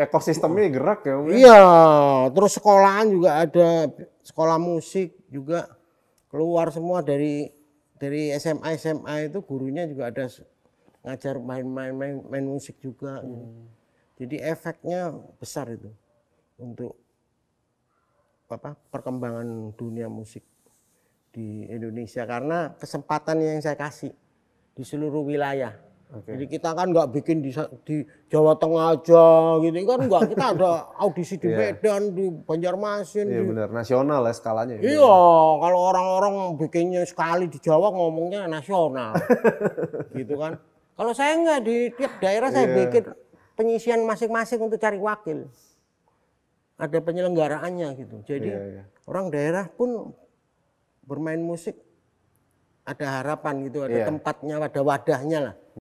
ekosistemnya iya. gerak ya. Mungkin. Ya? Iya, terus sekolahan juga ada sekolah musik juga keluar semua dari dari SMA SMA itu gurunya juga ada ngajar main-main main, main musik juga. Gitu. Hmm. Jadi efeknya besar itu untuk apa perkembangan dunia musik di Indonesia karena kesempatan yang saya kasih di seluruh wilayah Okay. Jadi kita kan nggak bikin di, di Jawa Tengah aja gitu kan nggak kita ada audisi di iya. Medan, di Banjarmasin. Iya di... benar nasional ya skalanya. Iya gitu. kalau orang-orang bikinnya sekali di Jawa ngomongnya nasional gitu kan. Kalau saya nggak di tiap daerah saya yeah. bikin penyisian masing-masing untuk cari wakil. Ada penyelenggaraannya gitu. Jadi yeah, yeah. orang daerah pun bermain musik ada harapan gitu, ada yeah. tempatnya, ada wadahnya lah.